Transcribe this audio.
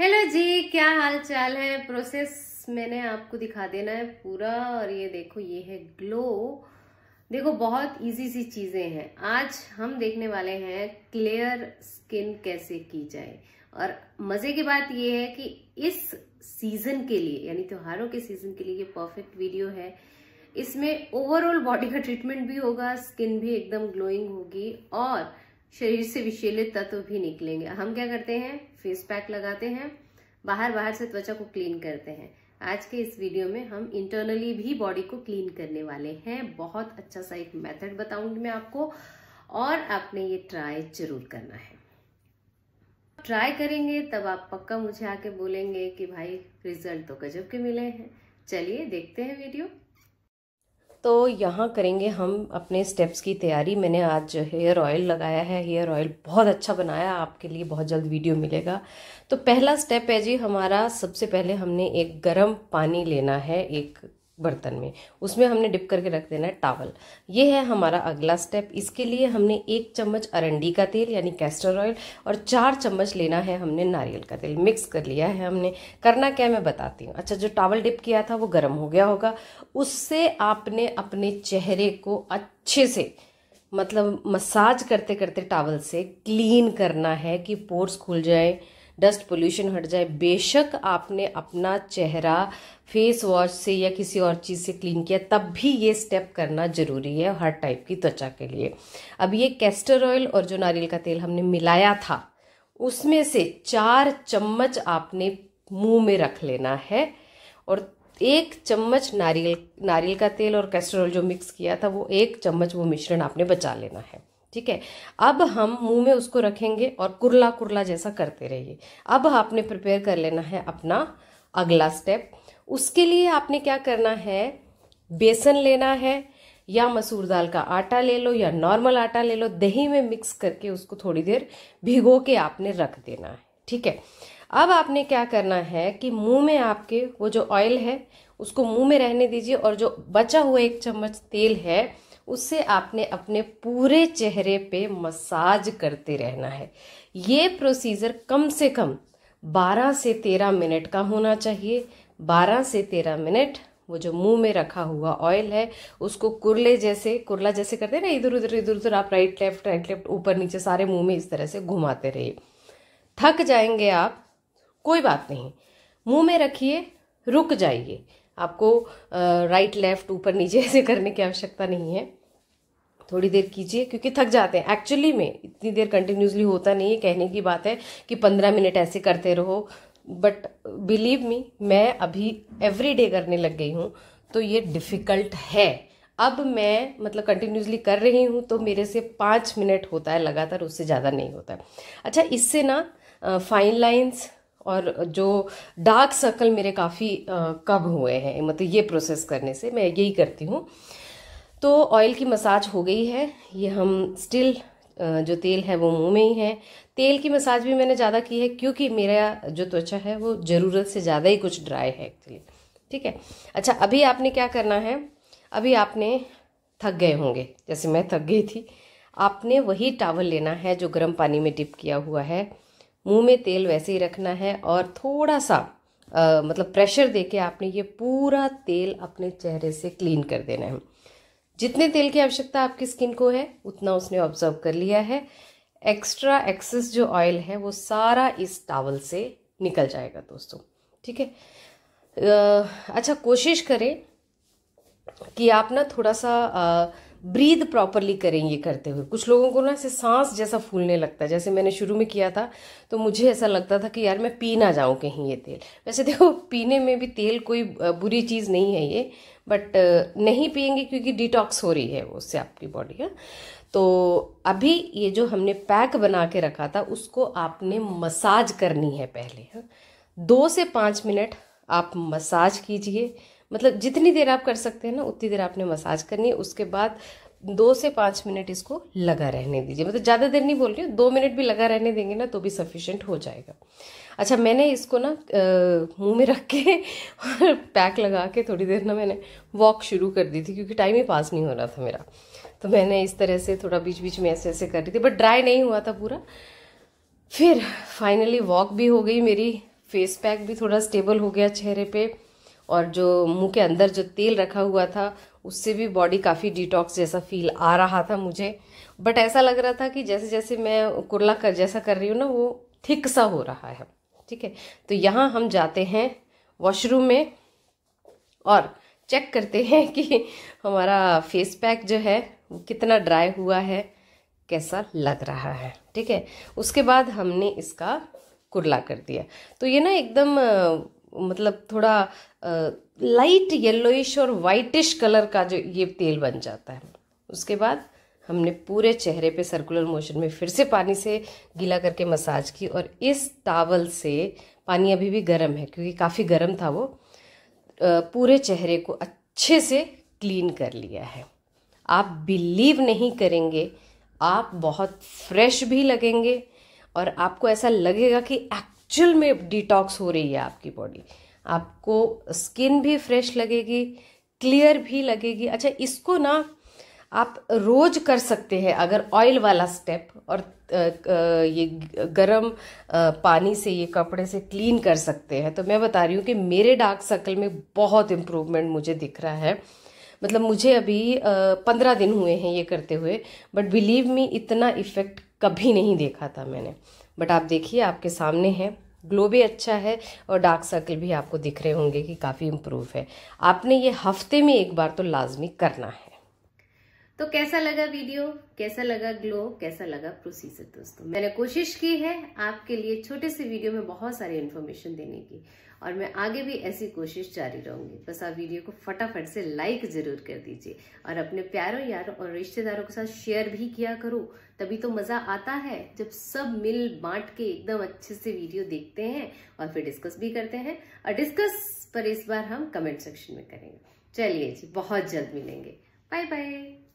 Hello जी क्या हाल चाल है प्रोसेस मैंने आपको दिखा देना है पूरा और ये देखो ये है ग्लो देखो बहुत इजी सी चीज़ें हैं आज हम देखने वाले हैं क्लियर स्किन कैसे की जाए और मज़े की बात ये है कि इस सीज़न के लिए यानी त्योहारों के सीज़न के लिए ये परफेक्ट वीडियो है इसमें ओवरऑल बॉडी का ट्रीटमेंट भी होगा स्किन भी एकदम ग्लोइंग होगी और शरीर से विषैले तत्व भी निकलेंगे हम क्या करते हैं फेस पैक लगाते हैं बाहर बाहर से त्वचा को क्लीन करते हैं आज के इस वीडियो में हम इंटरनली भी बॉडी को क्लीन करने वाले हैं बहुत अच्छा सा एक मेथड बताऊंगी मैं आपको और आपने ये ट्राई जरूर करना है ट्राई करेंगे तब आप पक्का मुझे आके बोलेंगे कि भाई रिजल्ट तो गजब के मिले हैं चलिए देखते हैं वीडियो तो यहाँ करेंगे हम अपने स्टेप्स की तैयारी मैंने आज हेयर ऑयल लगाया है हेयर ऑयल बहुत अच्छा बनाया आपके लिए बहुत जल्द वीडियो मिलेगा तो पहला स्टेप है जी हमारा सबसे पहले हमने एक गर्म पानी लेना है एक बर्तन में उसमें हमने डिप करके रख देना है टावल ये है हमारा अगला स्टेप इसके लिए हमने एक चम्मच अरंडी का तेल यानी कैस्टर ऑयल और चार चम्मच लेना है हमने नारियल का तेल मिक्स कर लिया है हमने करना क्या है मैं बताती हूँ अच्छा जो टावल डिप किया था वो गर्म हो गया होगा उससे आपने अपने चेहरे को अच्छे से मतलब मसाज करते करते टावल से क्लीन करना है कि पोर्स खुल जाए डस्ट पोल्यूशन हट जाए बेशक आपने अपना चेहरा फेस वॉश से या किसी और चीज़ से क्लीन किया तब भी ये स्टेप करना ज़रूरी है हर टाइप की त्वचा के लिए अब ये कैस्टर ऑयल और जो नारियल का तेल हमने मिलाया था उसमें से चार चम्मच आपने मुंह में रख लेना है और एक चम्मच नारियल नारियल का तेल और कैस्टर ऑयल जो मिक्स किया था वो एक चम्मच वो मिश्रण आपने बचा लेना है ठीक है अब हम मुंह में उसको रखेंगे और कुरला कुरला जैसा करते रहिए अब आपने प्रिपेयर कर लेना है अपना अगला स्टेप उसके लिए आपने क्या करना है बेसन लेना है या मसूर दाल का आटा ले लो या नॉर्मल आटा ले लो दही में मिक्स करके उसको थोड़ी देर भिगो के आपने रख देना है ठीक है अब आपने क्या करना है कि मुंह में आपके वो जो ऑयल है उसको मुंह में रहने दीजिए और जो बचा हुआ एक चम्मच तेल है उससे आपने अपने पूरे चेहरे पे मसाज करते रहना है ये प्रोसीजर कम से कम 12 से 13 मिनट का होना चाहिए 12 से 13 मिनट वो जो मुंह में रखा हुआ ऑयल है उसको कुरले जैसे कुरला जैसे करते हैं ना इधर उधर इधर उधर आप राइट लेफ्ट राइट लेफ्ट ऊपर नीचे सारे मुंह में इस तरह से घुमाते रहिए थक जाएंगे आप कोई बात नहीं मुंह में रखिए रुक जाइए आपको राइट लेफ्ट ऊपर नीचे ऐसे करने की आवश्यकता नहीं है थोड़ी देर कीजिए क्योंकि थक जाते हैं एक्चुअली में इतनी देर कंटिन्यूसली होता नहीं है कहने की बात है कि पंद्रह मिनट ऐसे करते रहो बट बिलीव मी मैं अभी एवरी डे करने लग गई हूँ तो ये डिफ़िकल्ट है अब मैं मतलब कंटिन्यूसली कर रही हूँ तो मेरे से पाँच मिनट होता है लगातार उससे ज़्यादा नहीं होता है अच्छा इससे ना फाइन लाइंस और जो डार्क सर्कल मेरे काफ़ी कम हुए हैं मतलब ये प्रोसेस करने से मैं यही करती हूँ तो ऑयल की मसाज हो गई है ये हम स्टिल जो तेल है वो मुंह में ही है तेल की मसाज भी मैंने ज़्यादा की है क्योंकि मेरा जो त्वचा है वो ज़रूरत से ज़्यादा ही कुछ ड्राई है एक्चुअली ठीक है अच्छा अभी आपने क्या करना है अभी आपने थक गए होंगे जैसे मैं थक गई थी आपने वही टावल लेना है जो गर्म पानी में डिप किया हुआ है मुंह में तेल वैसे ही रखना है और थोड़ा सा आ, मतलब प्रेशर देके आपने ये पूरा तेल अपने चेहरे से क्लीन कर देना है जितने तेल की आवश्यकता आपकी स्किन को है उतना उसने ऑब्जर्व कर लिया है एक्स्ट्रा एक्सेस जो ऑयल है वो सारा इस टावल से निकल जाएगा दोस्तों ठीक है अच्छा कोशिश करें कि आप ना थोड़ा सा आ, ब्रीद प्रॉपरली करें ये करते हुए कुछ लोगों को ना ऐसे सांस जैसा फूलने लगता है जैसे मैंने शुरू में किया था तो मुझे ऐसा लगता था कि यार मैं पी ना जाऊँ कहीं ये तेल वैसे देखो पीने में भी तेल कोई बुरी चीज़ नहीं है ये बट नहीं पियेंगे क्योंकि डिटॉक्स हो रही है उससे आपकी बॉडी का तो अभी ये जो हमने पैक बना के रखा था उसको आपने मसाज करनी है पहले हाँ। दो से पाँच मिनट आप मसाज कीजिए मतलब जितनी देर आप कर सकते हैं ना उतनी देर आपने मसाज करनी है उसके बाद दो से पाँच मिनट इसको लगा रहने दीजिए मतलब ज़्यादा देर नहीं बोल रही हूँ दो मिनट भी लगा रहने देंगे ना तो भी सफिशेंट हो जाएगा अच्छा मैंने इसको ना मुंह में रख के और पैक लगा के थोड़ी देर ना मैंने वॉक शुरू कर दी थी क्योंकि टाइम ही पास नहीं हो रहा था मेरा तो मैंने इस तरह से थोड़ा बीच बीच में ऐसे ऐसे कर रही थी बट ड्राई नहीं हुआ था पूरा फिर फाइनली वॉक भी हो गई मेरी फेस पैक भी थोड़ा स्टेबल हो गया चेहरे पर और जो मुंह के अंदर जो तेल रखा हुआ था उससे भी बॉडी काफ़ी डिटॉक्स जैसा फील आ रहा था मुझे बट ऐसा लग रहा था कि जैसे जैसे मैं कुरला कर जैसा कर रही हूँ ना वो थिक सा हो रहा है ठीक है तो यहाँ हम जाते हैं वॉशरूम में और चेक करते हैं कि हमारा फेस पैक जो है वो कितना ड्राई हुआ है कैसा लग रहा है ठीक है उसके बाद हमने इसका कुरला कर दिया तो ये ना एकदम मतलब थोड़ा लाइट येलोइश और वाइटिश कलर का जो ये तेल बन जाता है उसके बाद हमने पूरे चेहरे पे सर्कुलर मोशन में फिर से पानी से गीला करके मसाज की और इस टावल से पानी अभी भी गर्म है क्योंकि काफ़ी गर्म था वो पूरे चेहरे को अच्छे से क्लीन कर लिया है आप बिलीव नहीं करेंगे आप बहुत फ्रेश भी लगेंगे और आपको ऐसा लगेगा कि एक्चुअल में डिटॉक्स हो रही है आपकी बॉडी आपको स्किन भी फ्रेश लगेगी क्लियर भी लगेगी अच्छा इसको ना आप रोज कर सकते हैं अगर ऑयल वाला स्टेप और ये गरम पानी से ये कपड़े से क्लीन कर सकते हैं तो मैं बता रही हूँ कि मेरे डार्क सर्कल में बहुत इम्प्रूवमेंट मुझे दिख रहा है मतलब मुझे अभी पंद्रह दिन हुए हैं ये करते हुए बट बिलीव मी इतना इफेक्ट कभी नहीं देखा था मैंने बट आप देखिए आपके सामने है ग्लो भी अच्छा है और डार्क सर्कल भी आपको दिख रहे होंगे कि काफ़ी इम्प्रूव है आपने ये हफ्ते में एक बार तो लाजमी करना है तो कैसा लगा वीडियो कैसा लगा ग्लो कैसा लगा प्रोसीजर दोस्तों मैंने कोशिश की है आपके लिए छोटे से वीडियो में बहुत सारी इन्फॉर्मेशन देने की और मैं आगे भी ऐसी कोशिश जारी रहूंगी बस आप वीडियो को फटाफट से लाइक जरूर कर दीजिए और अपने प्यारों यारों और रिश्तेदारों के साथ शेयर भी किया करो तभी तो मजा आता है जब सब मिल बांट के एकदम अच्छे से वीडियो देखते हैं और फिर डिस्कस भी करते हैं और डिस्कस पर इस बार हम कमेंट सेक्शन में करेंगे चलिए जी बहुत जल्द मिलेंगे बाय बाय